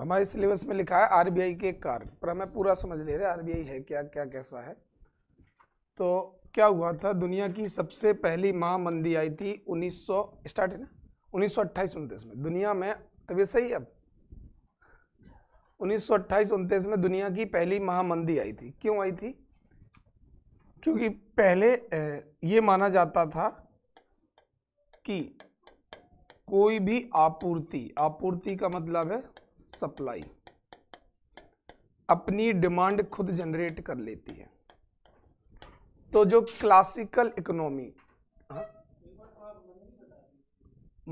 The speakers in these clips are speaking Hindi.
हमारे सिलेबस में लिखा है आरबीआई के कार्य पर हमें पूरा समझ ले रहे आरबीआई है क्या क्या कैसा है तो क्या हुआ था दुनिया की सबसे पहली मंदी आई थी 1900 स्टार्ट है ना उन्नीस सौ में दुनिया में तभी सही अब उन्नीस सौ में दुनिया की पहली मंदी आई थी क्यों आई थी क्योंकि पहले ये माना जाता था कि कोई भी आपूर्ति आपूर्ति का मतलब है सप्लाई अपनी डिमांड खुद जनरेट कर लेती है तो जो क्लासिकल इकोनॉमी हाँ?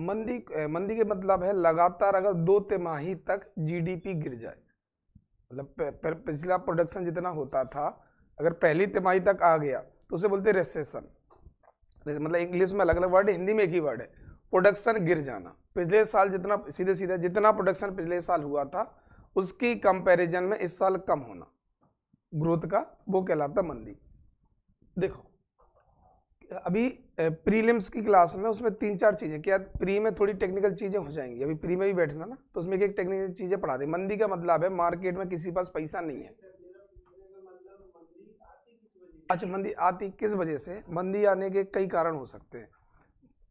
मंदी मंदी के मतलब है लगातार अगर दो तिमाही तक जीडीपी गिर जाए मतलब पिछला प्रोडक्शन जितना होता था अगर पहली तिमाही तक आ गया तो उसे बोलते रेसेसन मतलब इंग्लिश में अलग अलग वर्ड हिंदी में एक ही वर्ड है प्रोडक्शन गिर जाना पिछले साल जितना सीधे सीधे जितना प्रोडक्शन पिछले साल हुआ था उसकी कंपैरिजन में इस साल कम होना ग्रोथ का वो कहलाता मंदी देखो अभी प्रीलिम्स की क्लास में उसमें तीन चार चीज़ें क्या प्री में थोड़ी टेक्निकल चीज़ें हो जाएंगी अभी प्री में भी बैठना ना तो उसमें एक टेक्निकल चीज़ें पढ़ा दें मंदी का मतलब है मार्केट में किसी पास पैसा नहीं है अच्छा मंदी आती किस वजह से मंदी आने के कई कारण हो सकते हैं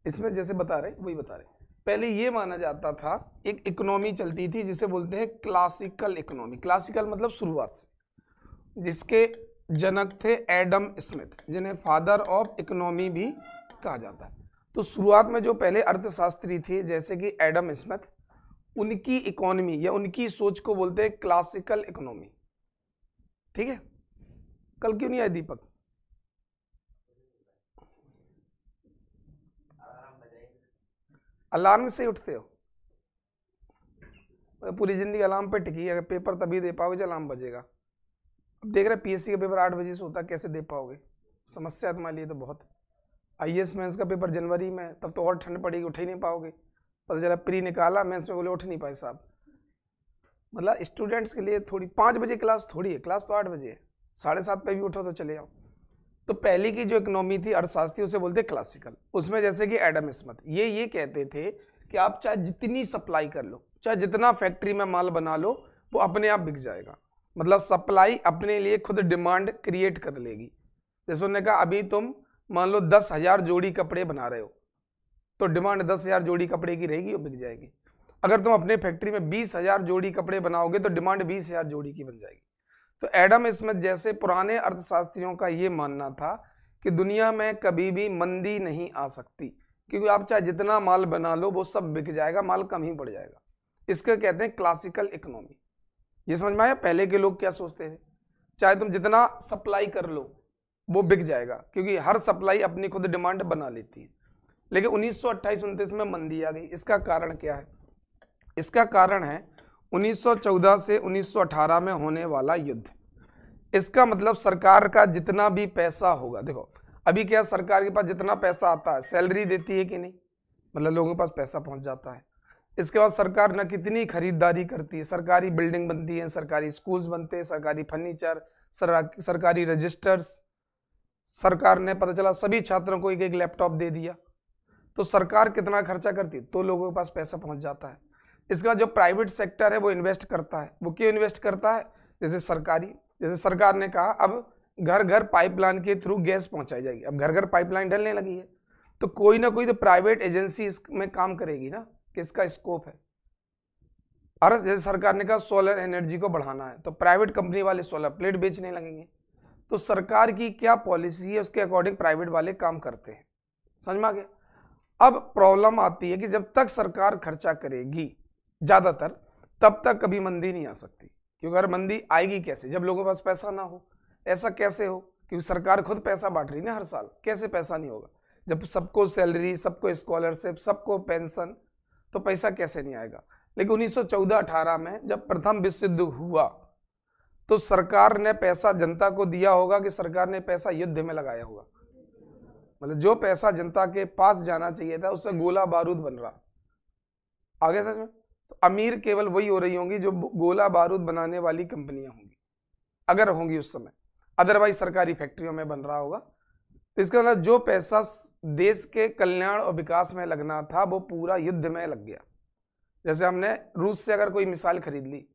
इसमें जैसे बता रहे वही बता रहे पहले ये माना जाता था एक इकोनॉमी चलती थी जिसे बोलते हैं क्लासिकल इकोनॉमी क्लासिकल मतलब शुरुआत से जिसके जनक थे एडम स्मिथ जिन्हें फादर ऑफ इकोनॉमी भी कहा जाता है तो शुरुआत में जो पहले अर्थशास्त्री थे जैसे कि एडम स्मिथ उनकी इकोनॉमी या उनकी सोच को बोलते हैं क्लासिकल इकोनॉमी ठीक है कल क्यों नहीं आया दीपक अलार्म से उठते हो पूरी ज़िंदगी अलार्म पे टिकी अगर पेपर तभी दे पाओगे जब अलार्म बजेगा अब देख रहे पीएससी का पेपर आठ बजे से होता कैसे दे पाओगे समस्या तुम्हारे लिए तो बहुत आई एस मेंस का पेपर जनवरी में तब तो और ठंड पड़ेगी उठ ही नहीं पाओगे पता चला प्री निकाला मेंस में बोले उठ नहीं पाए साहब मतलब स्टूडेंट्स के लिए थोड़ी पाँच बजे क्लास थोड़ी है क्लास तो आठ बजे है साढ़े सात पे भी उठो तो चले जाओ तो पहले की जो इकोनॉमी थी अर्थशास्त्री उसे बोलते क्लासिकल उसमें जैसे कि एडम स्मिथ ये ये कहते थे कि आप चाहे जितनी सप्लाई कर लो चाहे जितना फैक्ट्री में माल बना लो वो अपने आप बिक जाएगा मतलब सप्लाई अपने लिए खुद डिमांड क्रिएट कर लेगी जैसे उन्होंने कहा अभी तुम मान लो दस हज़ार जोड़ी कपड़े बना रहे हो तो डिमांड दस हज़ार जोड़ी कपड़े की रहेगी और बिक जाएगी अगर तुम अपने फैक्ट्री में बीस हज़ार जोड़ी कपड़े बनाओगे तो डिमांड बीस हज़ार जोड़ी की बन जाएगी तो एडम स्मिथ जैसे पुराने अर्थशास्त्रियों का ये मानना था कि दुनिया में कभी भी मंदी नहीं आ सकती क्योंकि आप चाहे जितना माल बना लो वो सब बिक जाएगा माल कम ही पड़ जाएगा इसके कहते हैं क्लासिकल इकोनॉमी ये समझ में आया पहले के लोग क्या सोचते थे चाहे तुम जितना सप्लाई कर लो वो बिक जाएगा क्योंकि हर सप्लाई अपनी खुद डिमांड बना लेती है लेकिन उन्नीस सौ में मंदी आ गई इसका कारण क्या है इसका कारण है 1914 से 1918 में होने वाला युद्ध इसका मतलब सरकार का जितना भी पैसा होगा देखो अभी क्या सरकार के पास जितना पैसा आता है सैलरी देती है कि नहीं मतलब लोगों के पास पैसा पहुंच जाता है इसके बाद सरकार न कितनी खरीदारी करती है सरकारी बिल्डिंग बनती है सरकारी स्कूल्स बनते हैं सरकारी फर्नीचर सरकारी रजिस्टर्स सरकार ने पता चला सभी छात्रों को एक एक लैपटॉप दे दिया तो सरकार कितना खर्चा करती तो लोगों के पास पैसा पहुंच जाता है इसके बाद जो प्राइवेट सेक्टर है वो इन्वेस्ट करता है वो क्यों इन्वेस्ट करता है जैसे सरकारी जैसे सरकार ने कहा अब घर घर पाइपलाइन के थ्रू गैस पहुंचाई जाएगी अब घर घर पाइपलाइन डलने लगी है तो कोई ना कोई तो प्राइवेट एजेंसी इसमें काम करेगी ना कि इसका स्कोप है और जैसे सरकार ने कहा सोलर एनर्जी को बढ़ाना है तो प्राइवेट कंपनी वाले सोलर प्लेट बेचने लगेंगे तो सरकार की क्या पॉलिसी है उसके अकॉर्डिंग प्राइवेट वाले काम करते हैं समझ में आ गया अब प्रॉब्लम आती है कि जब तक सरकार खर्चा करेगी ज़्यादातर तब तक कभी मंदी नहीं आ सकती क्योंकि अगर मंदी आएगी कैसे जब लोगों के पास पैसा ना हो ऐसा कैसे हो क्योंकि सरकार खुद पैसा बांट रही ना हर साल कैसे पैसा नहीं होगा जब सबको सैलरी सबको स्कॉलरशिप सबको पेंशन तो पैसा कैसे नहीं आएगा लेकिन 1914-18 में जब प्रथम विश्व युद्ध हुआ तो सरकार ने पैसा जनता को दिया होगा कि सरकार ने पैसा युद्ध में लगाया होगा मतलब जो पैसा जनता के पास जाना चाहिए था उससे गोला बारूद बन रहा आगे सच में तो अमीर केवल वही हो रही होंगी जो गोला बारूद बनाने वाली कंपनियां होंगी अगर होंगी उस समय अदरवाइज सरकारी फैक्ट्रियों में बन रहा होगा तो इसके अंदर मतलब जो पैसा देश के कल्याण और विकास में लगना था वो पूरा युद्ध में लग गया जैसे हमने रूस से अगर कोई मिसाइल खरीद ली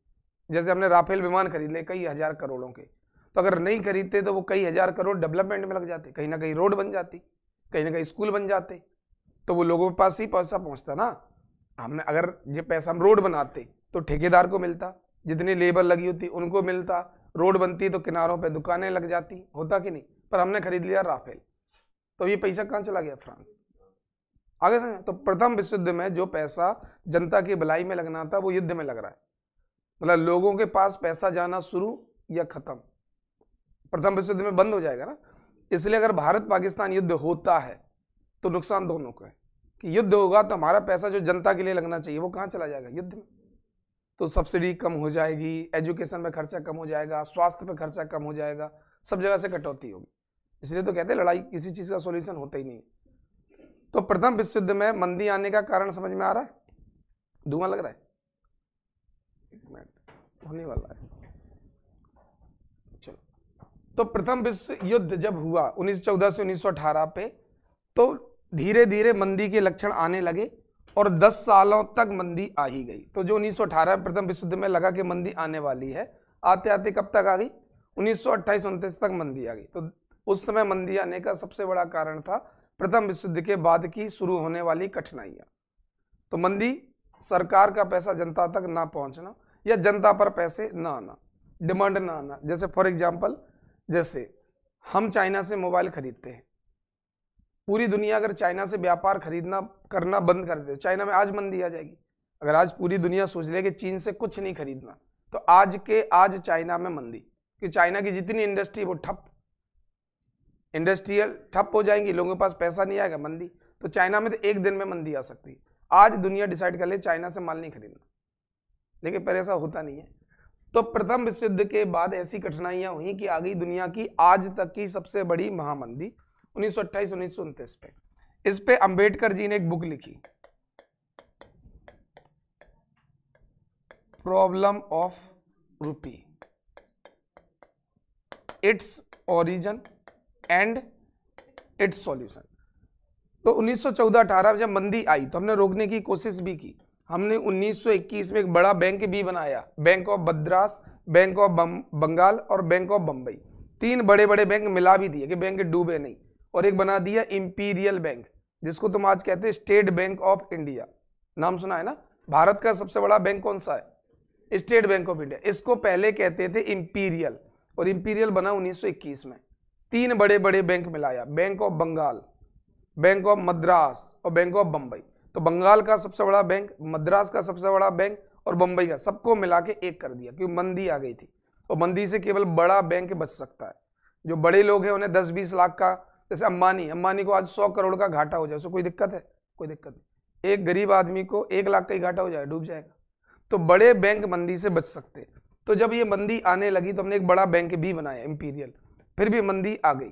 जैसे हमने राफेल विमान खरीद लिए कई हज़ार करोड़ों के तो अगर नहीं खरीदते तो वो कई हज़ार करोड़ डेवलपमेंट में लग जाते कहीं ना कहीं रोड बन जाती कहीं ना कहीं स्कूल बन जाते तो वो लोगों के पास ही पैसा पहुँचता ना हमने अगर ये पैसा हम रोड बनाते तो ठेकेदार को मिलता जितनी लेबर लगी होती उनको मिलता रोड बनती तो किनारों पे दुकानें लग जाती होता कि नहीं पर हमने खरीद लिया राफेल तो ये पैसा कहाँ चला गया फ्रांस आगे समझ तो प्रथम विश्व युद्ध में जो पैसा जनता की भलाई में लगना था वो युद्ध में लग रहा है मतलब लोगों के पास पैसा जाना शुरू या खत्म प्रथम विश्व युद्ध में बंद हो जाएगा ना इसलिए अगर भारत पाकिस्तान युद्ध होता है तो नुकसान दोनों को है कि युद्ध होगा तो हमारा पैसा जो जनता के लिए लगना चाहिए वो कहाँ चला जाएगा युद्ध में तो सब्सिडी कम हो जाएगी एजुकेशन में खर्चा कम हो जाएगा स्वास्थ्य पर खर्चा कम हो जाएगा सब जगह से कटौती होगी इसलिए तो कहते हैं लड़ाई किसी चीज़ का सोल्यूशन होता ही नहीं तो प्रथम विश्व युद्ध में मंदी आने का कारण समझ में आ रहा है धुआं लग रहा है एक मिनट होने वाला है चलो तो प्रथम विश्व युद्ध जब हुआ 1914 से 1918 पे तो धीरे धीरे मंदी के लक्षण आने लगे और 10 सालों तक मंदी आ ही गई तो जो 1918 में प्रथम विश्व में लगा कि मंदी आने वाली है आते आते कब तक आ गई उन्नीस सौ तक मंदी आ गई तो उस समय मंदी आने का सबसे बड़ा कारण था प्रथम विश्व के बाद की शुरू होने वाली कठिनाइयाँ तो मंदी सरकार का पैसा जनता तक ना पहुंचना या जनता पर पैसे ना आना डिमांड ना आना जैसे फॉर एग्जाम्पल जैसे हम चाइना से मोबाइल खरीदते हैं पूरी दुनिया अगर चाइना से व्यापार खरीदना करना बंद कर दे चाइना में आज मंदी आ जाएगी अगर आज पूरी दुनिया सोच ले कि चीन से कुछ नहीं खरीदना तो आज के आज चाइना में मंदी कि चाइना की जितनी इंडस्ट्री वो ठप इंडस्ट्रियल ठप हो जाएंगी लोगों के पास पैसा नहीं आएगा मंदी तो चाइना में तो एक दिन में मंदी आ सकती है आज दुनिया डिसाइड कर ले चाइना से माल नहीं खरीदना लेकिन पर ऐसा होता नहीं है तो प्रथम विश्व युद्ध के बाद ऐसी कठिनाइयां हुई कि आ गई दुनिया की आज तक की सबसे बड़ी महामंदी उन्नीस सौ पे इस पे अंबेडकर जी ने एक बुक लिखी problem of rupee its origin and its solution तो 1914-18 जब मंदी आई तो हमने रोकने की कोशिश भी की हमने 1921 में एक बड़ा बैंक भी बनाया bank of Madras bank of Bengal और बैंक ऑफ बंबई तीन बड़े बड़े बैंक मिला भी दिए कि बैंक डूबे नहीं और एक बना दिया इंपीरियल बैंक जिसको तुम आज कहते हैं स्टेट बैंक ऑफ इंडिया नाम सुना है ना भारत का सबसे बड़ा बैंक कौन सा है स्टेट बैंक ऑफ इंडिया इसको पहले कहते थे इंपीरियल और इंपीरियल बना 1921 में तीन बड़े बड़े बैंक मिलाया bank of Bengal bank of Madras और बैंक ऑफ बम्बई तो बंगाल का सबसे बड़ा बैंक मद्रास का सबसे बड़ा बैंक और बम्बई का सबको मिला के एक कर दिया क्योंकि मंदी आ गई थी और मंदी से केवल बड़ा बैंक बच सकता है जो बड़े लोग हैं उन्हें दस बीस लाख का जैसे अंबानी अंबानी को आज सौ करोड़ का घाटा हो जाए उसे कोई दिक्कत है कोई दिक्कत नहीं एक गरीब आदमी को एक लाख का ही घाटा हो जाए डूब जाएगा तो बड़े बैंक मंदी से बच सकते हैं तो जब ये मंदी आने लगी तो हमने एक बड़ा बैंक भी बनाया इम्पीरियल फिर भी मंदी आ गई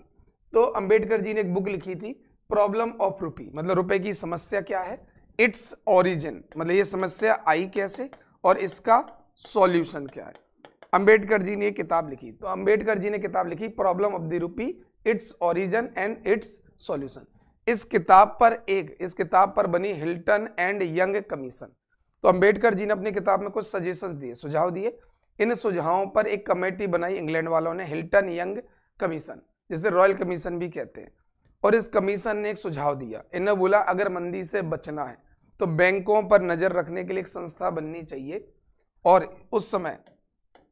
तो अंबेडकर जी ने एक बुक लिखी थी प्रॉब्लम ऑफ रुपी मतलब रुपए की समस्या क्या है इट्स ओरिजिन मतलब ये समस्या आई कैसे और इसका सॉल्यूशन क्या है अंबेडकर जी ने किताब लिखी तो अंबेडकर जी ने किताब लिखी problem of the rupee its origin and its solution इस किताब पर एक इस किताब पर बनी हिल्टन एंड यंग कमीशन तो अंबेडकर जी ने अपनी किताब में कुछ सजेशंस दिए सुझाव दिए इन सुझावों पर एक कमेटी बनाई इंग्लैंड वालों ने हिल्टन यंग कमीशन जिसे रॉयल कमीशन भी कहते हैं और इस कमीशन ने एक सुझाव दिया इन्हें बोला अगर मंदी से बचना है तो बैंकों पर नज़र रखने के लिए एक संस्था बननी चाहिए और उस समय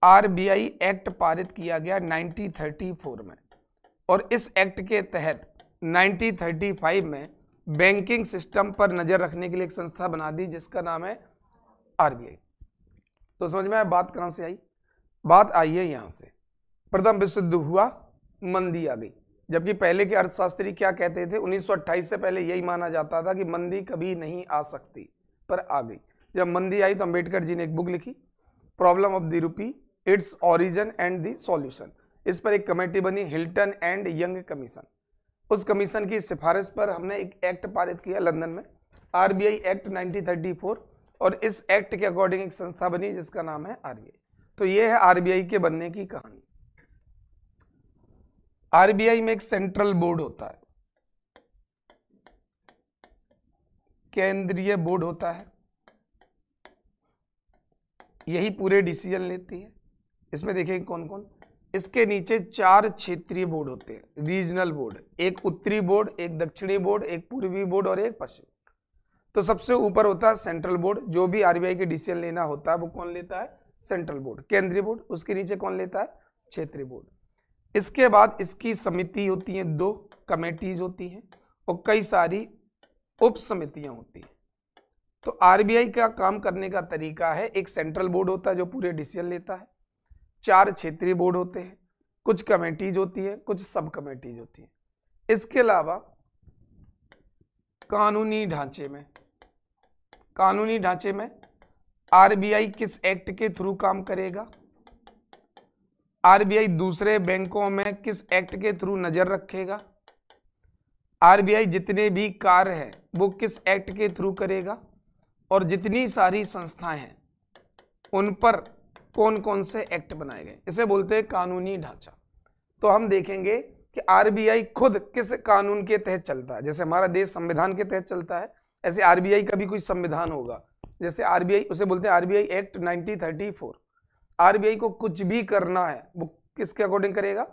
आरबीआई एक्ट पारित किया गया 1934 में और इस एक्ट के तहत 1935 में बैंकिंग सिस्टम पर नज़र रखने के लिए एक संस्था बना दी जिसका नाम है आरबीआई तो समझ में आया बात कहाँ से आई बात आई है यहाँ से प्रथम विशुद्ध हुआ मंदी आ गई जबकि पहले के अर्थशास्त्री क्या कहते थे 1928 से पहले यही माना जाता था कि मंदी कभी नहीं आ सकती पर आ गई जब मंदी आई तो अम्बेडकर जी ने एक बुक लिखी problem of the rupee its origin and the solution इस पर एक कमेटी बनी हिल्टन एंड यंग कमीशन उस कमीशन की सिफारिश पर हमने एक एक्ट पारित किया लंदन में आरबीआई एक्ट 1934 और इस एक्ट के अकॉर्डिंग एक संस्था बनी जिसका नाम है आरबीआई तो ये है आरबीआई के बनने की कहानी आरबीआई में एक सेंट्रल बोर्ड होता है केंद्रीय बोर्ड होता है यही पूरे डिसीजन लेती है इसमें देखेंगे कौन कौन इसके नीचे चार क्षेत्रीय बोर्ड होते हैं रीजनल बोर्ड एक उत्तरी बोर्ड एक दक्षिणी बोर्ड एक पूर्वी बोर्ड और एक पश्चिमी तो सबसे ऊपर होता है सेंट्रल बोर्ड जो भी आरबीआई के डिसीजन लेना होता है वो कौन लेता है सेंट्रल बोर्ड केंद्रीय बोर्ड उसके नीचे कौन लेता है क्षेत्रीय बोर्ड इसके बाद इसकी समिति होती है दो कमेटीज होती हैं और कई सारी उप समितियाँ होती हैं तो आरबीआई का काम करने का तरीका है एक सेंट्रल बोर्ड होता है जो पूरे डिसीजन लेता है चार क्षेत्रीय बोर्ड होते हैं कुछ कमेटीज होती है कुछ सब कमेटीज होती है इसके अलावा कानूनी ढांचे में कानूनी ढांचे में आरबीआई किस एक्ट के थ्रू काम करेगा आरबीआई दूसरे बैंकों में किस एक्ट के थ्रू नजर रखेगा आरबीआई जितने भी कार्य हैं वो किस एक्ट के थ्रू करेगा और जितनी सारी संस्थाएं हैं उन पर कौन कौन से एक्ट बनाए गए इसे बोलते हैं कानूनी ढांचा तो हम देखेंगे कि आरबीआई खुद किस कानून के तहत चलता है जैसे हमारा देश संविधान के तहत चलता है ऐसे आरबीआई का भी कोई संविधान होगा जैसे आरबीआई उसे बोलते हैं आरबीआई एक्ट 1934 आरबीआई को कुछ भी करना है वो किसके अकॉर्डिंग करेगा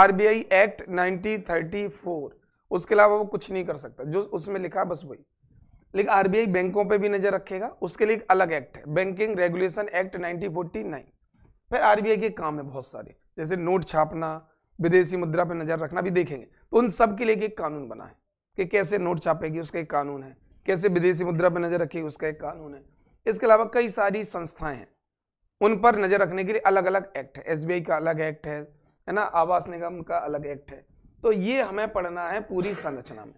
आरबीआई एक्ट 1934 उसके अलावा वो कुछ नहीं कर सकता जो उसमें लिखा बस वही लेकिन आरबीआई बैंकों पे भी नजर रखेगा उसके लिए एक अलग एक्ट है बैंकिंग रेगुलेशन एक्ट 1949 फिर आरबीआई के काम है बहुत सारे जैसे नोट छापना विदेशी मुद्रा पे नजर रखना भी देखेंगे तो उन सब के लिए एक कानून बना है कि कैसे नोट छापेगी उसका एक कानून है कैसे विदेशी मुद्रा पर नजर रखेगी उसका एक कानून है इसके अलावा कई सारी संस्थाएं हैं उन पर नजर रखने के लिए अलग अलग एक्ट है एस का अलग एक्ट है है ना आवास निगम का अलग एक्ट है तो ये हमें पढ़ना है पूरी संरचना में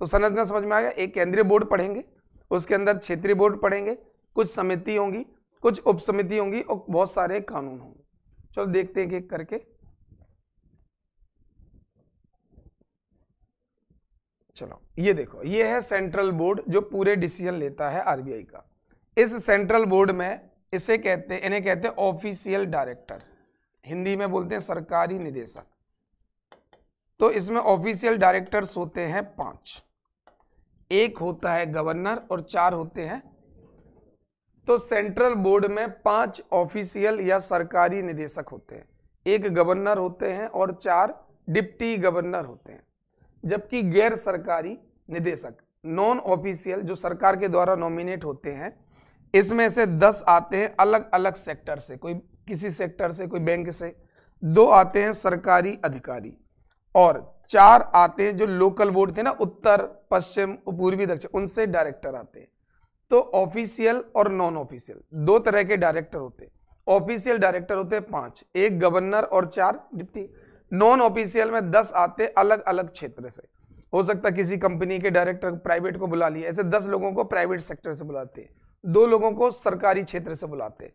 तो संरचना समझ में आएगा एक केंद्रीय बोर्ड पढ़ेंगे उसके अंदर क्षेत्रीय बोर्ड पढ़ेंगे कुछ समिति होंगी कुछ उप समिति होंगी और बहुत सारे कानून होंगे चलो देखते हैं एक करके चलो ये देखो ये है सेंट्रल बोर्ड जो पूरे डिसीजन लेता है आरबीआई का इस सेंट्रल बोर्ड में इसे कहते हैं इन्हें कहते हैं ऑफिशियल डायरेक्टर हिंदी में बोलते हैं सरकारी निदेशक तो इसमें ऑफिशियल डायरेक्टर्स होते हैं पांच एक होता है गवर्नर और चार होते हैं तो सेंट्रल बोर्ड में पांच ऑफिशियल या सरकारी निदेशक होते हैं एक गवर्नर होते हैं और चार डिप्टी गवर्नर होते हैं जबकि गैर सरकारी निदेशक नॉन ऑफिशियल जो सरकार के द्वारा नॉमिनेट होते हैं इसमें से दस आते हैं अलग अलग सेक्टर से कोई किसी सेक्टर से कोई बैंक से दो आते हैं सरकारी अधिकारी और चार आते हैं जो लोकल बोर्ड थे ना उत्तर पश्चिम पूर्वी दक्षिण उनसे डायरेक्टर आते हैं तो ऑफिशियल और नॉन ऑफिशियल दो तरह के डायरेक्टर होते हैं ऑफिशियल डायरेक्टर होते हैं पांच एक गवर्नर और चार डिप्टी नॉन ऑफिशियल में दस आते अलग अलग क्षेत्र से हो सकता किसी कंपनी के डायरेक्टर प्राइवेट को बुला लिया ऐसे दस लोगों को प्राइवेट सेक्टर से बुलाते हैं दो लोगों को सरकारी क्षेत्र से बुलाते हैं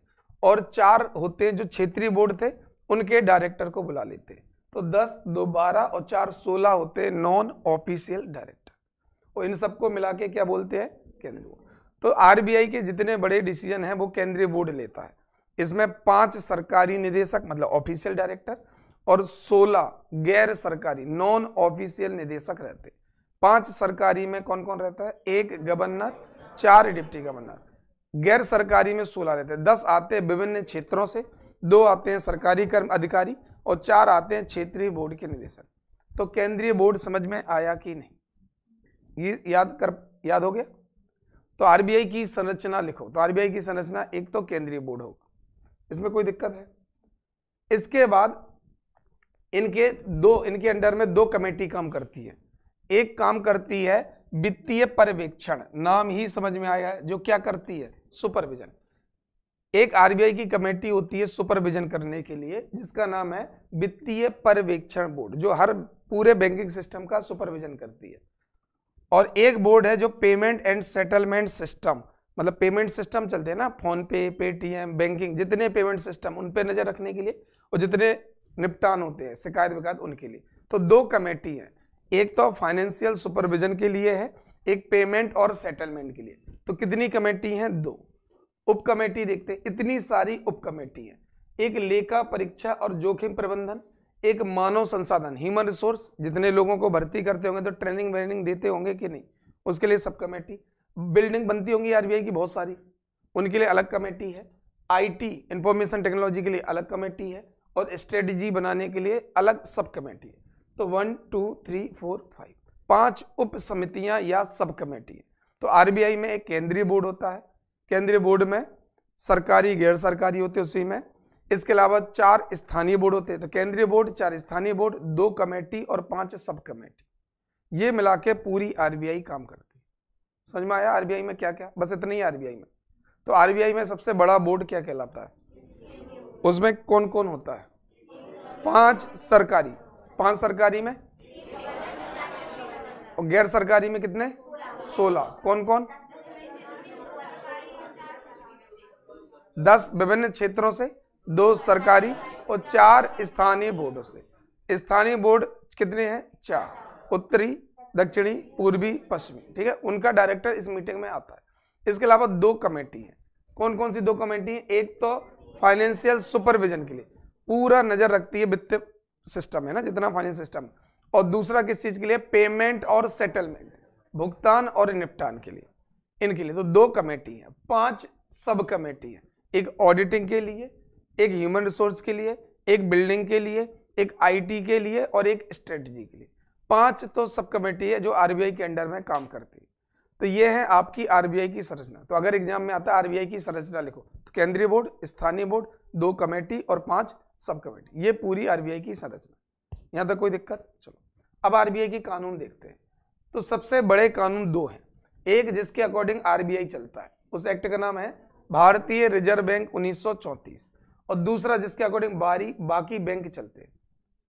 और चार होते हैं जो क्षेत्रीय बोर्ड थे उनके डायरेक्टर को बुला लेते हैं तो दस दो बारह और चार सोलह होते हैं नॉन ऑफिशियल डायरेक्टर और इन सबको मिला के क्या बोलते हैं केंद्रीय बोर्ड तो आरबीआई के जितने बड़े डिसीजन हैं वो केंद्रीय बोर्ड लेता है इसमें पांच सरकारी निदेशक मतलब ऑफिशियल डायरेक्टर और सोलह गैर सरकारी नॉन ऑफिशियल निदेशक रहते हैं पांच सरकारी में कौन कौन रहता है एक गवर्नर चार डिप्टी गवर्नर गैर सरकारी में सोलह रहते हैं दस आते हैं विभिन्न क्षेत्रों से दो आते हैं सरकारी कर्म अधिकारी और चार आते हैं क्षेत्रीय बोर्ड के निदेशक तो केंद्रीय बोर्ड समझ में आया कि नहीं ये याद कर याद हो गया तो आरबीआई की संरचना लिखो तो आरबीआई की संरचना एक तो केंद्रीय बोर्ड होगा इसमें कोई दिक्कत है इसके बाद इनके दो इनके अंडर में दो कमेटी काम करती है एक काम करती है वित्तीय पर्यवेक्षण नाम ही समझ में आया है जो क्या करती है सुपरविजन एक आरबीआई की कमेटी होती है सुपरविजन करने के लिए जिसका नाम है वित्तीय पर्यवेक्षण बोर्ड जो हर पूरे बैंकिंग सिस्टम का सुपरविजन करती है और एक बोर्ड है जो पेमेंट एंड सेटलमेंट सिस्टम मतलब पेमेंट सिस्टम चलते हैं ना फोन पे पेटीएम बैंकिंग जितने पेमेंट सिस्टम उन पे नज़र रखने के लिए और जितने निपटान होते हैं शिकायत विकायत उनके लिए तो दो कमेटी हैं एक तो फाइनेंशियल सुपरविजन के लिए है एक पेमेंट और सेटलमेंट के लिए तो कितनी कमेटी हैं दो उप कमेटी देखते हैं इतनी सारी उप कमेटी है एक लेखा परीक्षा और जोखिम प्रबंधन एक मानव संसाधन ह्यूमन रिसोर्स जितने लोगों को भर्ती करते होंगे तो ट्रेनिंग वेनिंग देते होंगे कि नहीं उसके लिए सब कमेटी बिल्डिंग बनती होंगी आरबीआई की बहुत सारी उनके लिए अलग कमेटी है आईटी इंफॉर्मेशन टेक्नोलॉजी के लिए अलग कमेटी है और स्ट्रेटजी बनाने के लिए अलग सब कमेटी है तो one two three four five पांच उप समितियां या सब कमेटी है तो आरबीआई में एक केंद्रीय बोर्ड होता है केंद्रीय बोर्ड में सरकारी गैर सरकारी होते उसी में इसके अलावा चार स्थानीय बोर्ड होते हैं तो केंद्रीय बोर्ड चार स्थानीय बोर्ड दो कमेटी और पांच सब कमेटी ये मिला के पूरी आरबीआई काम करती है समझ में आया आरबीआई में क्या क्या बस इतना ही आरबीआई में तो आरबीआई में सबसे बड़ा बोर्ड क्या कहलाता है उसमें कौन कौन होता है पांच सरकारी पांच सरकारी में गैर सरकारी में कितने सोलह कौन कौन दस विभिन्न क्षेत्रों से दो सरकारी और चार स्थानीय बोर्डों से स्थानीय बोर्ड कितने हैं चार उत्तरी दक्षिणी पूर्वी पश्चिमी ठीक है उनका डायरेक्टर इस मीटिंग में आता है इसके अलावा दो कमेटी हैं कौन कौन सी दो कमेटी हैं एक तो फाइनेंशियल सुपरविजन के लिए पूरा नजर रखती है वित्त सिस्टम है ना जितना फाइनेंस सिस्टम और दूसरा किस चीज के लिए पेमेंट और सेटलमेंट भुगतान और निपटान के लिए इनके लिए तो दो कमेटी हैं पांच सब कमेटी हैं एक ऑडिटिंग के लिए एक ह्यूमन रिसोर्स के लिए एक बिल्डिंग के लिए एक आईटी के लिए और एक स्ट्रेटजी के लिए पांच तो सब कमेटी है जो आरबीआई के अंडर में काम करती है तो ये है आपकी आरबीआई की संरचना तो अगर एग्जाम में आता है आरबीआई की संरचना लिखो तो केंद्रीय बोर्ड स्थानीय बोर्ड दो कमेटी और पांच सब कमेटी ये पूरी आरबीआई की संरचना यहाँ तक कोई दिक्कत चलो अब आरबीआई की कानून देखते हैं तो सबसे बड़े कानून दो हैं एक जिसके अकॉर्डिंग आरबीआई चलता है उस एक्ट का नाम है भारतीय रिजर्व बैंक उन्नीस और दूसरा जिसके अकॉर्डिंग बारी बाकी बैंक चलते हैं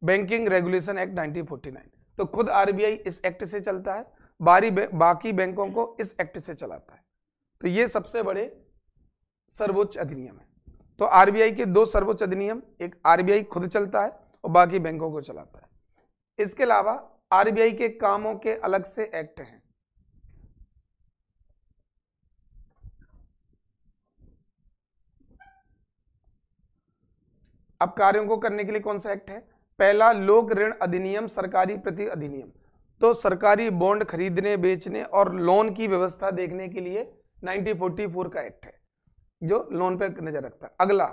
बैंकिंग रेगुलेशन एक्ट 1949 तो खुद आरबीआई इस एक्ट से चलता है बारी बाकी बैंकों को इस एक्ट से चलाता है तो ये सबसे बड़े सर्वोच्च अधिनियम है तो आरबीआई के दो सर्वोच्च अधिनियम एक आरबीआई खुद चलता है और बाकी बैंकों को चलाता है इसके अलावा आरबीआई के कामों के अलग से एक्ट हैं अब कार्यों को करने के लिए कौन सा एक्ट है पहला लोक ऋण अधिनियम सरकारी प्रति अधिनियम तो सरकारी बॉन्ड खरीदने बेचने और लोन की व्यवस्था देखने के लिए 1944 का एक्ट है जो लोन पर नजर रखता है अगला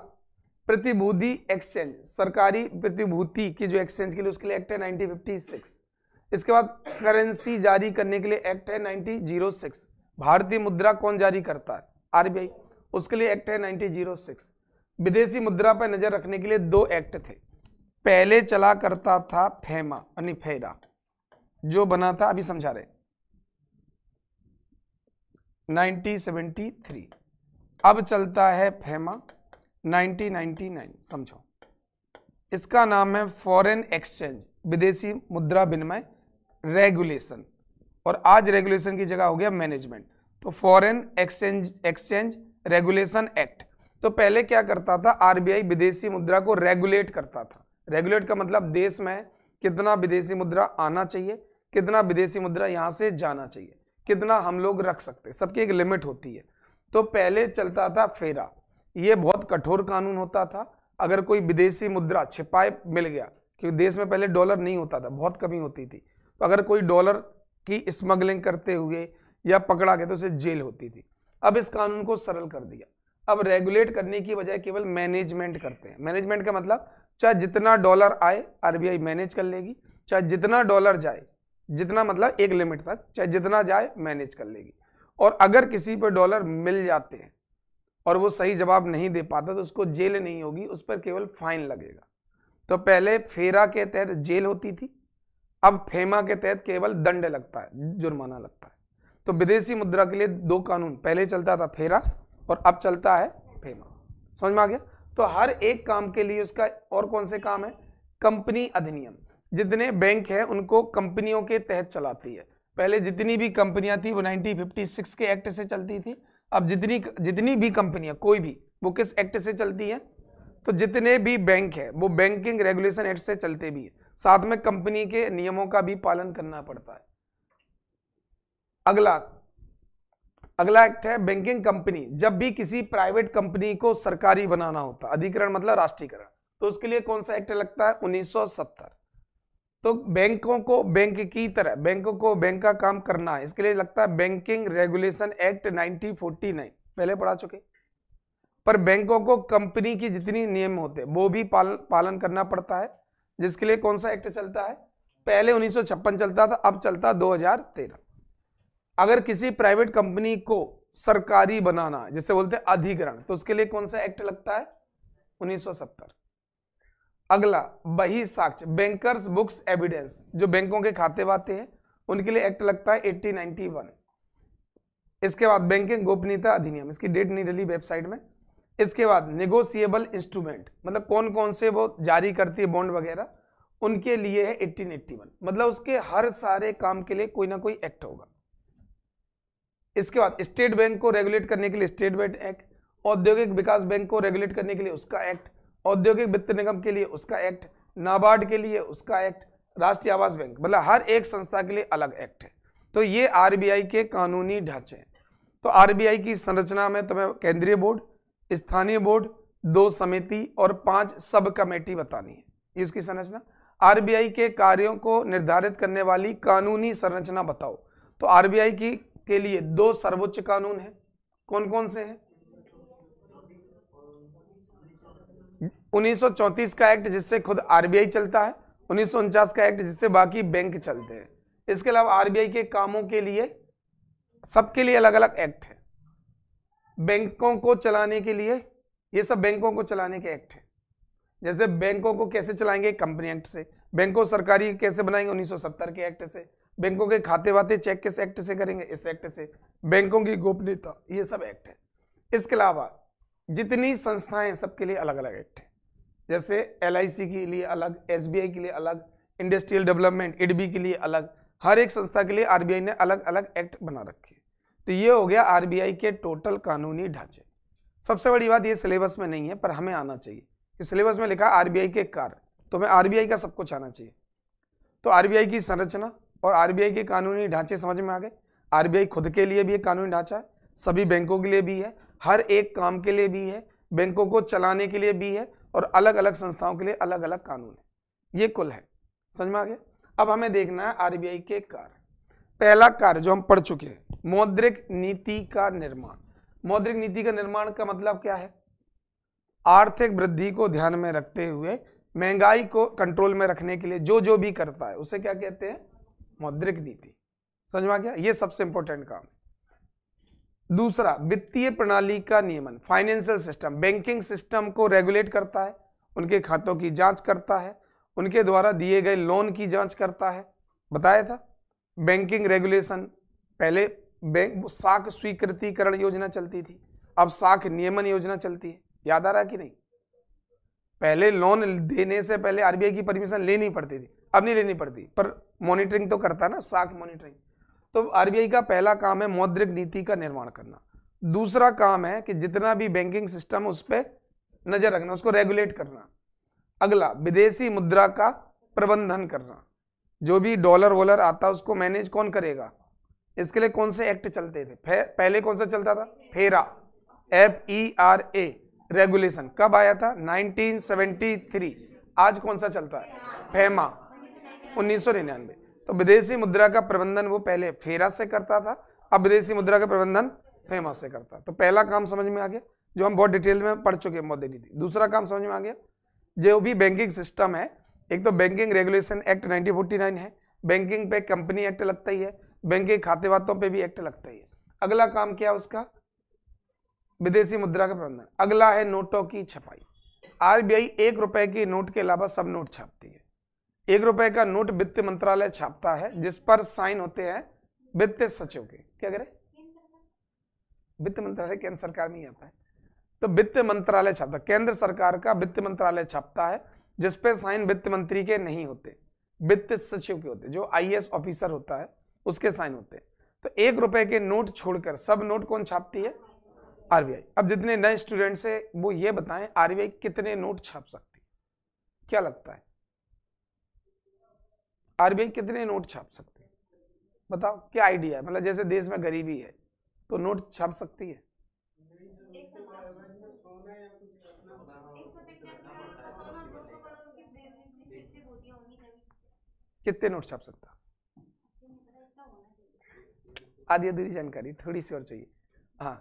प्रतिभूति एक्सचेंज सरकारी प्रतिभूति की जो एक्सचेंज के लिए उसके लिए एक्ट है 1956 इसके बाद करेंसी जारी करने के लिए एक्ट है 1906 भारतीय मुद्रा कौन जारी करता है आरबीआई उसके लिए एक्ट है 1906 विदेशी मुद्रा पर नजर रखने के लिए दो एक्ट थे पहले चला करता था फेमा यानी फेरा जो बना था अभी समझा रहे 1973 अब चलता है फेमा 1999 समझो इसका नाम है फॉरेन एक्सचेंज विदेशी मुद्रा विनिमय रेगुलेशन और आज रेगुलेशन की जगह हो गया मैनेजमेंट तो foreign exchange exchange regulation act तो पहले क्या करता था आरबीआई विदेशी मुद्रा को रेगुलेट करता था रेगुलेट का मतलब देश में कितना विदेशी मुद्रा आना चाहिए कितना विदेशी मुद्रा यहाँ से जाना चाहिए कितना हम लोग रख सकते हैं सबकी एक लिमिट होती है तो पहले चलता था फेरा ये बहुत कठोर कानून होता था अगर कोई विदेशी मुद्रा छिपाए मिल गया क्योंकि देश में पहले डॉलर नहीं होता था बहुत कमी होती थी तो अगर कोई डॉलर की स्मगलिंग करते हुए या पकड़ा गया तो उसे जेल होती थी अब इस कानून को सरल कर दिया अब रेगुलेट करने की बजाय केवल मैनेजमेंट करते हैं मैनेजमेंट का मतलब चाहे जितना डॉलर आए आरबीआई मैनेज कर लेगी चाहे जितना डॉलर जाए जितना मतलब एक लिमिट तक चाहे जितना जाए मैनेज कर लेगी और अगर किसी पर डॉलर मिल जाते हैं और वो सही जवाब नहीं दे पाता तो उसको जेल नहीं होगी उस पर केवल फाइन लगेगा तो पहले फेरा के तहत जेल होती थी अब फेमा के तहत केवल दंड लगता है जुर्माना लगता है तो विदेशी मुद्रा के लिए दो कानून पहले चलता था फेरा और अब चलता है फेमा समझ में आ गया तो हर एक काम के लिए उसका और कौन से काम है कंपनी अधिनियम जितने बैंक हैं उनको कंपनियों के तहत चलाती है पहले जितनी भी कंपनियां थी वो 1956 के एक्ट से चलती थी अब जितनी जितनी भी कंपनियां कोई भी वो किस एक्ट से चलती है तो जितने भी बैंक है वो बैंकिंग रेगुलेशन एक्ट से चलते भी है साथ में कंपनी के नियमों का भी पालन करना पड़ता है अगला अगला एक्ट है बैंकिंग कंपनी जब भी किसी प्राइवेट कंपनी को सरकारी बनाना होता अधिकरण मतलब राष्ट्रीयकरण तो उसके लिए कौन सा एक्ट लगता है 1970 तो बैंकों को बैंक की तरह बैंकों को बैंक का काम करना है इसके लिए लगता है बैंकिंग रेगुलेशन एक्ट नाइनटीन पहले पढ़ा चुके पर बैंकों को कंपनी की जितनी नियम होते वो भी पाल, पालन करना पड़ता है जिसके लिए कौन सा एक्ट चलता है पहले 1956 चलता था अब चलता 2013 अगर किसी प्राइवेट कंपनी को सरकारी बनाना जैसे बोलते हैं अधिग्रहण तो उसके लिए कौन सा एक्ट लगता है 1970 अगला बही साक्ष्य बैंकर्स बुक्स एविडेंस जो बैंकों के खाते वाते हैं उनके लिए एक्ट लगता है 1891 इसके बाद बैंकिंग गोपनीयता अधिनियम इसकी डेट नहीं डली वेबसाइट में इसके बाद निगोसिएबल इंस्ट्रूमेंट मतलब कौन कौन से वो जारी करती है बॉन्ड वगैरह उनके लिए है 1881 मतलब उसके हर सारे काम के लिए कोई ना कोई एक्ट होगा इसके बाद स्टेट बैंक को रेगुलेट करने के लिए स्टेट बैंक एक्ट औद्योगिक विकास बैंक को रेगुलेट करने के लिए उसका एक्ट औद्योगिक वित्त निगम के लिए उसका एक्ट नाबार्ड के लिए उसका एक्ट राष्ट्रीय आवास बैंक मतलब हर एक संस्था के लिए अलग एक्ट है तो ये आरबीआई के कानूनी ढांचे हैं तो आरबीआई की संरचना में तुम्हें तो केंद्रीय बोर्ड स्थानीय बोर्ड दो समिति और पांच सब कमेटी बतानी है ये उसकी संरचना आरबीआई के कार्यों को निर्धारित करने वाली कानूनी संरचना बताओ तो आरबीआई की के लिए दो सर्वोच्च कानून हैं कौन कौन से हैं 1934 का एक्ट जिससे खुद आरबीआई चलता है उन्नीस का एक्ट जिससे बाकी बैंक चलते हैं इसके अलावा आरबीआई के कामों के लिए सबके लिए अलग अलग एक्ट है बैंकों को चलाने के लिए ये सब बैंकों को चलाने के एक्ट है जैसे बैंकों को कैसे चलाएंगे कंपनी एक्ट से बैंकों सरकारी कैसे बनाएंगे 1970 के एक्ट से बैंकों के खाते वाते चेक किस एक्ट से करेंगे इस एक्ट से बैंकों की गोपनीयता ये सब एक्ट है इसके अलावा जितनी संस्थाएं सबके लिए अलग अलग एक्ट है जैसे एल के लिए अलग एस के लिए अलग इंडस्ट्रियल डेवलपमेंट इडबी के लिए अलग हर एक संस्था के लिए आर ने अलग अलग एक्ट बना रखे तो ये हो गया आर के टोटल कानूनी ढांचे सबसे बड़ी बात ये सिलेबस में नहीं है पर हमें आना चाहिए कि सिलेबस में लिखा आर के कार तो हमें आर का सब कुछ आना चाहिए तो आर की संरचना और आरबीआई के कानूनी ढांचे समझ में आ गए आरबीआई खुद के लिए भी एक कानूनी ढांचा है सभी बैंकों के लिए भी है हर एक काम के लिए भी है बैंकों को चलाने के लिए भी है और अलग अलग संस्थाओं के लिए अलग अलग कानून है ये कुल है समझ में आ गया अब हमें देखना है आर के कार्य पहला कार्य जो हम पढ़ चुके हैं मौद्रिक नीति का निर्माण मौद्रिक नीति का निर्माण का मतलब क्या है आर्थिक वृद्धि को ध्यान में रखते हुए महंगाई को कंट्रोल में रखने के लिए जो जो भी करता है उसे क्या कहते हैं मौद्रिक नीति समझ में आ गया ये सबसे इंपॉर्टेंट काम है दूसरा वित्तीय प्रणाली का नियमन फाइनेंशियल सिस्टम बैंकिंग सिस्टम को रेगुलेट करता है उनके खातों की जांच करता है उनके द्वारा दिए गए लोन की जांच करता है बताया था बैंकिंग रेगुलेशन पहले बैंक साख स्वीकृतिकरण योजना चलती थी अब साख नियमन योजना चलती है याद आ रहा कि नहीं पहले लोन देने से पहले आरबीआई की परमिशन लेनी पड़ती थी अब नहीं लेनी पड़ती पर मॉनिटरिंग तो करता है ना साख मॉनिटरिंग तो आरबीआई का पहला काम है मौद्रिक नीति का निर्माण करना दूसरा काम है कि जितना भी बैंकिंग सिस्टम उस पर नज़र रखना उसको रेगुलेट करना अगला विदेशी मुद्रा का प्रबंधन करना जो भी डॉलर वॉलर आता है उसको मैनेज कौन करेगा इसके लिए कौन से एक्ट चलते थे पहले कौन सा चलता था FERA F E R A regulation कब आया था 1973 आज कौन सा चलता है फेमा उन्नीस तो विदेशी मुद्रा का प्रबंधन वो पहले फेरा से करता था अब विदेशी मुद्रा का प्रबंधन फेमा से करता तो पहला काम समझ में आ गया जो हम बहुत डिटेल में पढ़ चुके हैं मोदी नीति दूसरा काम समझ में आ गया जो भी बैंकिंग सिस्टम है एक तो बैंकिंग रेगुलेशन एक्ट नाइनटीन है बैंकिंग पे कंपनी एक्ट लगता ही है बैंकिंग बातों पर भी एक्ट लगता ही है अगला काम क्या उसका विदेशी मुद्रा का प्रबंधन अगला है नोटों की छपाई आरबीआई एक रुपए की नोट के अलावा सब नोट छापती है एक रुपए का नोट वित्त मंत्रालय छापता है जिस पर साइन होते हैं वित्त सचिव के क्या करे वित्त मंत्रालय केंद्र सरकार में ही आता है तो वित्त मंत्रालय छापता केंद्र सरकार का वित्त मंत्रालय छापता है जिस जिसपे साइन वित्त मंत्री के नहीं होते वित्त सचिव के होते जो आई ऑफिसर होता है उसके साइन होते हैं तो एक रुपए के नोट छोड़कर सब नोट कौन छापती है आरबीआई अब जितने नए स्टूडेंट्स हैं वो ये बताएं आरबीआई कितने नोट छाप सकती है क्या लगता है आरबीआई कितने नोट छाप सकती है बताओ क्या आइडिया है मतलब जैसे देश में गरीबी है तो नोट छाप सकती है कितने नोट छाप सकता आधी अधूरी जानकारी थोड़ी सी और चाहिए हाँ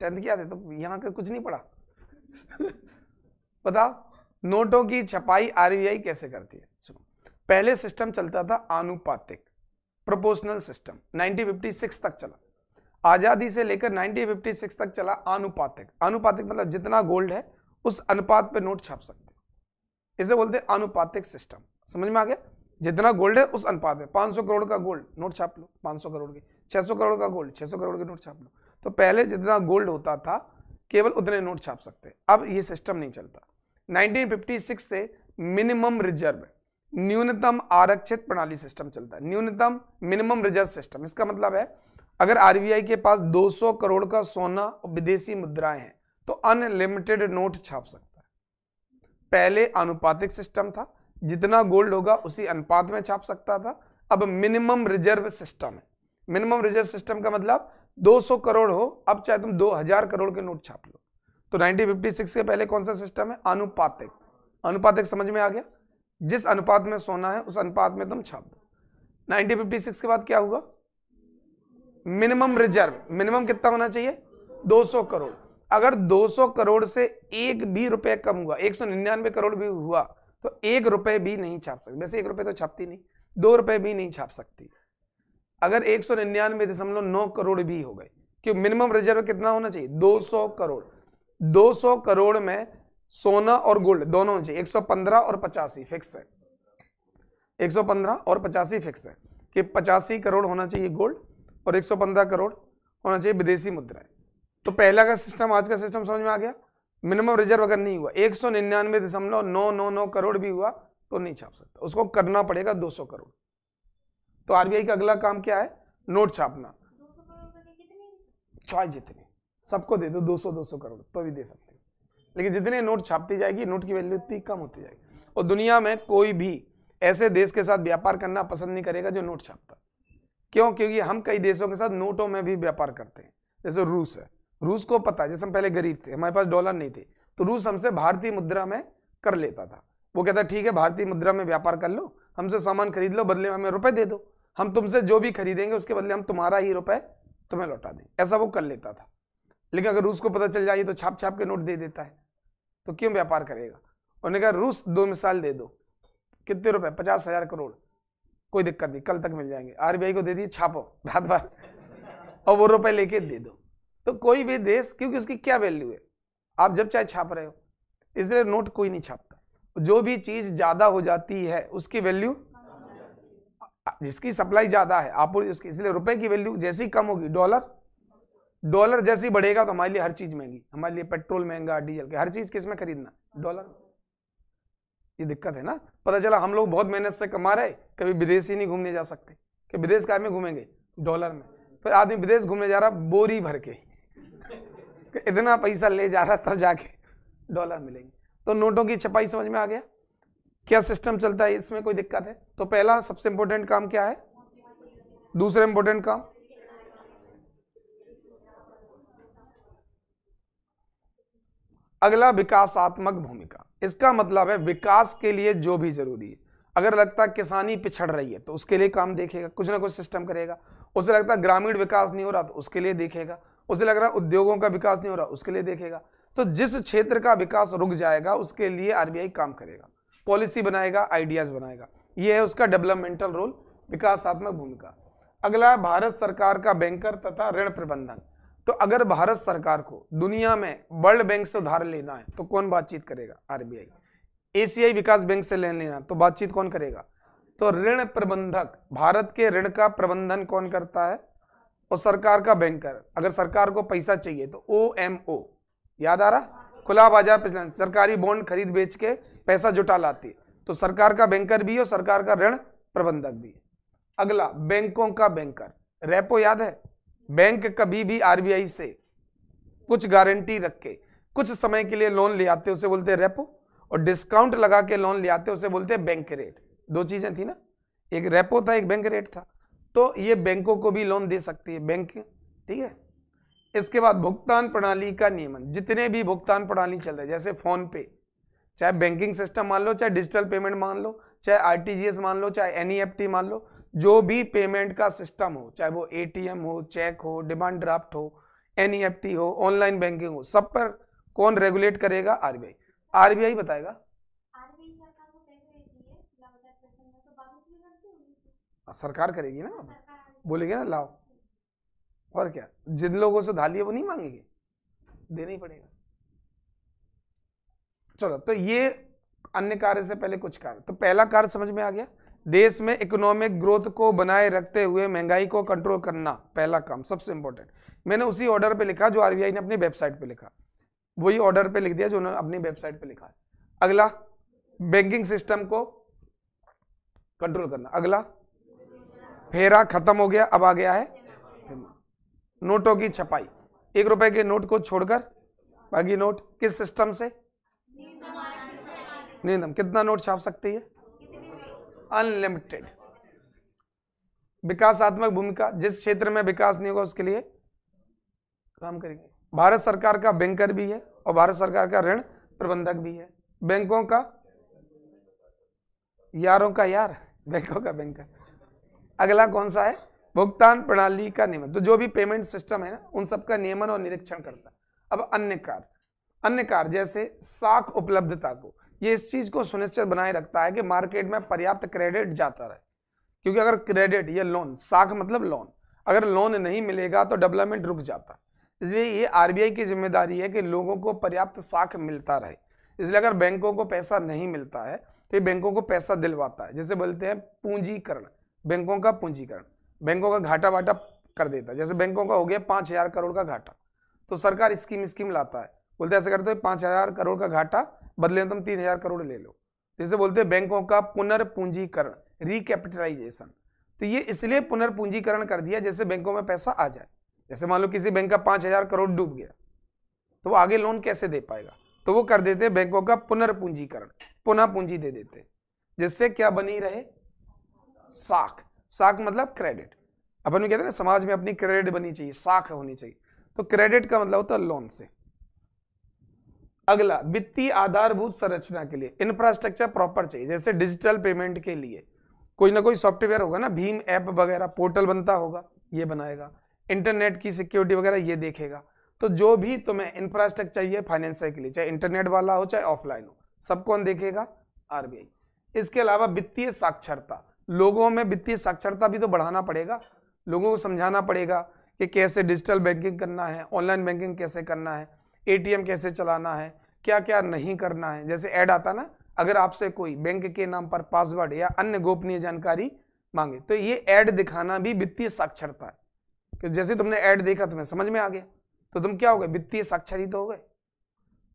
टेंथ की आते तो यहाँ का कुछ नहीं पड़ा बताओ नोटों की छपाई आरबीआई कैसे करती है सुनो पहले सिस्टम चलता था आनुपातिक प्रोपोर्शनल सिस्टम 1956 तक चला आज़ादी से लेकर 1956 तक चला आनुपातिक आनुपातिक मतलब जितना गोल्ड है उस अनुपात पे नोट छाप सकते इसे बोलते हैं आनुपातिक सिस्टम समझ में आ गया जितना गोल्ड है उस अनुपात में 500 करोड़ का गोल्ड नोट छाप लो 500 करोड़ के 600 करोड़ का गोल्ड 600 करोड़ के नोट छाप लो तो पहले जितना गोल्ड होता था केवल उतने नोट छाप सकते अब ये सिस्टम नहीं चलता 1956 से मिनिमम रिजर्व है न्यूनतम आरक्षित प्रणाली सिस्टम चलता है न्यूनतम मिनिमम रिजर्व सिस्टम इसका मतलब है अगर आरबीआई के पास 200 करोड़ का सोना और विदेशी मुद्राएं हैं तो अनलिमिटेड नोट छाप सकता है पहले अनुपातिक सिस्टम था जितना गोल्ड होगा उसी अनुपात में छाप सकता था अब मिनिमम रिजर्व सिस्टम है मिनिमम रिजर्व सिस्टम का मतलब 200 करोड़ हो अब चाहे तुम 2000 करोड़ के नोट छाप लो तो 1956 के पहले कौन सा सिस्टम है अनुपातिक अनुपातिक समझ में आ गया जिस अनुपात में सोना है उस अनुपात में तुम छाप दो नाइनटीन के बाद क्या हुआ मिनिमम रिजर्व मिनिमम कितना होना चाहिए 200 करोड़ अगर 200 करोड़ से एक भी रुपए कम हुआ एक सौ करोड़ भी हुआ तो एक रुपए भी नहीं छाप सकते वैसे एक रुपए तो छापती नहीं दो रुपए भी नहीं छाप सकती अगर एक सौ निन्यानवे दशमलव नौ करोड़ भी हो गए क्यों मिनिमम रिजर्व कितना होना चाहिए 200 करोड़ 200 करोड़ में सोना और गोल्ड दोनों होना चाहिए 115 और पचासी फिक्स है 115 और पचासी फिक्स है कि पचासी करोड़ होना चाहिए गोल्ड और 115 करोड़ होना चाहिए विदेशी मुद्राएं तो पहला का सिस्टम आज का सिस्टम समझ में आ गया मिनिमम रिजर्व अगर नहीं हुआ एक सौ निन्यानवे दशमलव नौ नौ नौ करोड़ भी हुआ तो नहीं छाप सकता उसको करना पड़ेगा दो सौ करोड़ तो आरबीआई का अगला काम क्या है नोट छापना चाहे जितने सबको दे दो दो सौ दो सौ करोड़ तो भी दे सकते लेकिन जितने नोट छापती जाएगी नोट की वैल्यू उतनी कम होती जाएगी और दुनिया में कोई भी ऐसे देश के साथ व्यापार करना पसंद नहीं करेगा जो नोट छापता क्यों क्योंकि हम कई देशों के साथ नोटों में भी व्यापार करते हैं जैसे रूस है रूस को पता है जैसे हम पहले गरीब थे हमारे पास डॉलर नहीं थे तो रूस हमसे भारतीय मुद्रा में कर लेता था वो कहता ठीक है भारतीय मुद्रा में व्यापार कर लो हमसे सामान खरीद लो बदले में हमें रुपए दे दो हम तुमसे जो भी खरीदेंगे उसके बदले हम तुम्हारा ही रुपए तुम्हें लौटा दें ऐसा वो कर लेता था लेकिन अगर रूस को पता चल जाए तो छाप छाप के नोट दे देता है तो क्यों व्यापार करेगा उन्होंने कहा रूस दो मिसाइल दे दो कितने रुपए पचास हजार करोड़ कोई दिक्कत नहीं कल तक मिल जाएंगे आरबीआई को दे दिए छापो रात भर और वो रुपए लेके दे दो तो कोई भी देश क्योंकि उसकी क्या वैल्यू है आप जब चाहे छाप रहे हो इसलिए नोट कोई नहीं छापता जो भी चीज ज्यादा हो जाती है उसकी वैल्यू जिसकी सप्लाई ज्यादा है आपूर्ति उसकी इसलिए रुपए की वैल्यू जैसी कम होगी डॉलर डॉलर जैसे ही बढ़ेगा तो हमारे लिए हर चीज महंगी हमारे लिए पेट्रोल महंगा डीजल के हर चीज किस में खरीदना डॉलर ये दिक्कत है ना पता चला हम लोग बहुत मेहनत से कमा रहे कभी विदेश ही नहीं घूमने जा सकते कि विदेश का में घूमेंगे डॉलर में फिर आदमी विदेश घूमने जा रहा बोरी भर के इतना पैसा ले जा रहा तब जाके डॉलर मिलेंगे तो नोटों की छपाई समझ में आ गया क्या सिस्टम चलता है इसमें कोई दिक्कत है तो पहला सबसे इंपॉर्टेंट काम क्या है दूसरा इंपॉर्टेंट काम अगला विकासात्मक भूमिका इसका मतलब है विकास के लिए जो भी जरूरी है अगर लगता है किसानी पिछड़ रही है तो उसके लिए काम देखेगा कुछ ना कुछ सिस्टम करेगा उसे लगता है ग्रामीण विकास नहीं हो रहा तो उसके लिए देखेगा उसे लग रहा है उद्योगों का विकास नहीं हो रहा उसके लिए देखेगा तो जिस क्षेत्र का विकास रुक जाएगा उसके लिए आरबीआई काम करेगा पॉलिसी बनाएगा आइडियाज बनाएगा यह है उसका डेवलपमेंटल रोल विकासात्मक भूमिका अगला भारत सरकार का बैंकर तथा ऋण प्रबंधन तो अगर भारत सरकार को दुनिया में वर्ल्ड बैंक से उधार लेना है तो कौन बातचीत करेगा आरबीआई एशियाई विकास बैंक से लेन लेना तो बातचीत कौन करेगा तो ऋण प्रबंधक भारत के ऋण का प्रबंधन कौन करता है और सरकार का बैंकर अगर सरकार को पैसा चाहिए तो ओ एम ओ याद आ रहा खुला बाजार प्रचलन सरकारी बॉन्ड खरीद बेच के पैसा जुटा लाती है तो सरकार का बैंकर भी और सरकार का ऋण प्रबंधक भी अगला बैंकों का बैंकर रेपो याद है बैंक कभी भी आरबीआई से कुछ गारंटी रख के कुछ समय के लिए लोन ले आते उसे बोलते रेपो और डिस्काउंट लगा के लोन ले आते उसे बोलते बैंक रेट दो चीज़ें थी ना एक रेपो था एक बैंक रेट था तो ये बैंकों को भी लोन दे सकती है बैंक ठीक है इसके बाद भुगतान प्रणाली का नियमन जितने भी भुगतान प्रणाली चल रहे जैसे फोन पे चाहे बैंकिंग सिस्टम मान लो चाहे डिजिटल पेमेंट मान लो चाहे आरटीजीएस मान लो चाहे एनईएफटी मान लो जो भी पेमेंट का सिस्टम हो चाहे वो एटीएम हो चेक हो डिमांड ड्राफ्ट हो एनईएफटी e हो ऑनलाइन बैंकिंग हो सब पर कौन रेगुलेट करेगा आरबीआई आरबीआई बताएगा तो हाँ, सरकार करेगी ना बोलेगे ना लाओ और क्या जिन लोगों से धाली वो नहीं मांगेंगे देना ही पड़ेगा चलो तो ये अन्य कार्य से पहले कुछ कार्य तो पहला कार्य समझ में आ गया देश में इकोनॉमिक ग्रोथ को बनाए रखते हुए महंगाई को कंट्रोल करना पहला काम सबसे इंपॉर्टेंट मैंने उसी ऑर्डर पे लिखा जो आरबीआई ने अपनी वेबसाइट पे लिखा वही ऑर्डर पे लिख दिया जो उन्होंने अपनी वेबसाइट पे लिखा अगला बैंकिंग सिस्टम को कंट्रोल करना अगला फेरा खत्म हो गया अब आ गया है नोटों की छपाई एक रुपए के नोट को छोड़कर बाकी नोट किस सिस्टम से नींदम कितना नोट छाप सकती है अनलिमिटेड विकासात्मक भूमिका जिस क्षेत्र में विकास नहीं होगा उसके लिए काम करेंगे भारत सरकार का बैंकर भी है और भारत सरकार का ऋण प्रबंधक भी है बैंकों का यारों का यार बैंकों का बैंकर अगला कौन सा है भुगतान प्रणाली का नियमन तो जो भी पेमेंट सिस्टम है ना उन सबका नियमन और निरीक्षण करता है अब अन्य कार्य अन्य कार्य जैसे साख उपलब्धता को ये इस चीज़ को सुनिश्चित बनाए रखता है कि मार्केट में पर्याप्त क्रेडिट जाता रहे क्योंकि अगर क्रेडिट या लोन साख मतलब लोन अगर लोन नहीं मिलेगा तो डेवलपमेंट रुक जाता इसलिए ये आरबीआई की जिम्मेदारी है कि लोगों को पर्याप्त साख मिलता रहे इसलिए अगर बैंकों को पैसा नहीं मिलता है तो ये बैंकों को पैसा दिलवाता है जैसे बोलते हैं पूंजीकरण बैंकों का पूंजीकरण बैंकों का घाटा वाटा कर देता है जैसे बैंकों का हो गया पाँच हज़ार करोड़ का घाटा तो सरकार स्कीम स्कीम लाता है बोलते ऐसे करते पांच पाँच हज़ार करोड़ का घाटा बदले में तुम तीन हजार करोड़ ले लो जैसे तो बोलते हैं बैंकों का पुनर्पूंजीकरण रिकैपिटलाइजेशन तो ये इसलिए पुनर्पूंजीकरण कर दिया जैसे बैंकों में पैसा आ जाए जैसे मान लो किसी बैंक का पांच हजार करोड़ डूब गया तो वो आगे लोन कैसे दे पाएगा तो वो कर देते बैंकों का पुनर्पूंजीकरण पुनः पूंजी दे देते जिससे क्या बनी रहे साख साख मतलब क्रेडिट अपन कहते हैं ना समाज में अपनी क्रेडिट बनी चाहिए साख होनी चाहिए तो क्रेडिट का मतलब होता है लोन से अगला वित्तीय आधारभूत संरचना के लिए इंफ्रास्ट्रक्चर प्रॉपर चाहिए जैसे डिजिटल पेमेंट के लिए कोई ना कोई सॉफ्टवेयर होगा ना भीम ऐप वगैरह पोर्टल बनता होगा ये बनाएगा इंटरनेट की सिक्योरिटी वगैरह ये देखेगा तो जो भी तुम्हें इंफ्रास्ट्रक्चर चाहिए फाइनेंसर के लिए चाहे इंटरनेट वाला हो चाहे ऑफलाइन हो सब कौन देखेगा आरबीआई इसके अलावा वित्तीय साक्षरता लोगों में वित्तीय साक्षरता भी तो बढ़ाना पड़ेगा लोगों को समझाना पड़ेगा कि कैसे डिजिटल बैंकिंग करना है ऑनलाइन बैंकिंग कैसे करना है एटीएम कैसे चलाना है क्या क्या नहीं करना है जैसे ऐड आता ना अगर आपसे कोई बैंक के नाम पर पासवर्ड या अन्य गोपनीय जानकारी मांगे तो ये ऐड दिखाना भी वित्तीय साक्षरता है कि जैसे तुमने ऐड देखा तुम्हें समझ में आ गया तो तुम क्या हो गए वित्तीय साक्षर ही तो हो गए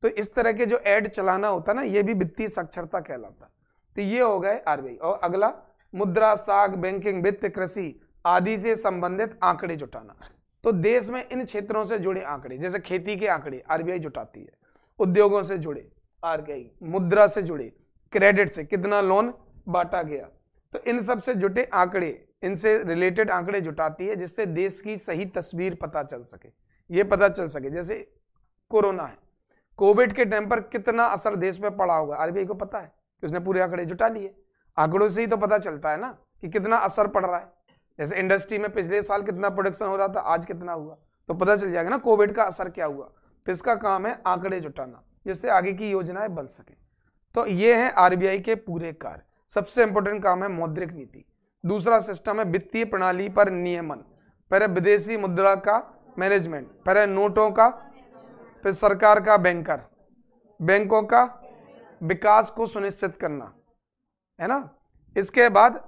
तो इस तरह के जो ऐड चलाना होता ना ये भी वित्तीय साक्षरता कहलाता तो ये हो गए आरबीआई और अगला मुद्रा साग बैंकिंग वित्त कृषि आदि से संबंधित आंकड़े जुटाना तो देश में इन क्षेत्रों से जुड़े आंकड़े जैसे खेती के आंकड़े आरबीआई जुटाती है उद्योगों से जुड़े आरबीआई मुद्रा से जुड़े क्रेडिट से कितना लोन बांटा गया तो इन सब से जुटे आंकड़े इनसे रिलेटेड आंकड़े जुटाती है जिससे देश की सही तस्वीर पता चल सके ये पता चल सके जैसे कोरोना है कोविड के टाइम पर कितना असर देश में पड़ा होगा आरबीआई को पता है कि उसने पूरे आंकड़े जुटा लिए आंकड़ों से ही तो पता चलता है ना कि कितना असर पड़ रहा है जैसे इंडस्ट्री में पिछले साल कितना प्रोडक्शन हो रहा था आज कितना हुआ तो पता चल जाएगा ना कोविड का असर क्या हुआ तो इसका काम है आंकड़े जुटाना जिससे आगे की योजनाएं बन सके तो ये है आरबीआई के पूरे कार्य सबसे इंपॉर्टेंट काम है मौद्रिक नीति दूसरा सिस्टम है वित्तीय प्रणाली पर नियमन पहले विदेशी मुद्रा का मैनेजमेंट पहले नोटों का फिर सरकार का बैंकर बैंकों का विकास को सुनिश्चित करना है ना इसके बाद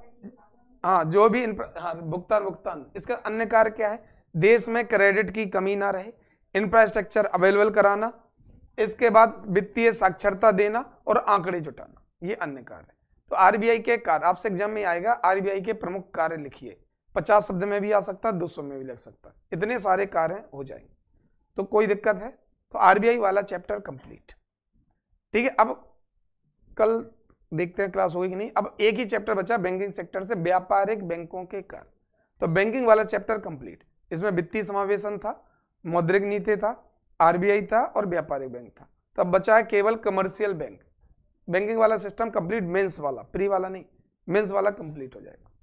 हाँ जो भी हाँ भुगतान भुगतान इसका अन्य कार्य क्या है देश में क्रेडिट की कमी ना रहे इंफ्रास्ट्रक्चर अवेलेबल कराना इसके बाद वित्तीय साक्षरता देना और आंकड़े जुटाना ये अन्य कार्य तो आरबीआई के कार्य आपसे एग्जाम में आएगा आरबीआई के प्रमुख कार्य लिखिए पचास शब्द में भी आ सकता है दो सौ में भी लग सकता है इतने सारे कार्य हो जाएंगे तो कोई दिक्कत है तो आरबीआई वाला चैप्टर कंप्लीट ठीक है अब कल देखते हैं क्लास होगी कि नहीं अब एक ही चैप्टर बचा बैंकिंग सेक्टर से व्यापारिक बैंकों के कर तो बैंकिंग वाला चैप्टर कंप्लीट इसमें वित्तीय समावेशन था मौद्रिक नीति था आरबीआई था और व्यापारिक बैंक था तो अब बचा है केवल कमर्शियल बैंक बैंकिंग वाला सिस्टम कंप्लीट मेंस वाला प्री वाला नहीं मेंस वाला कंप्लीट हो जाएगा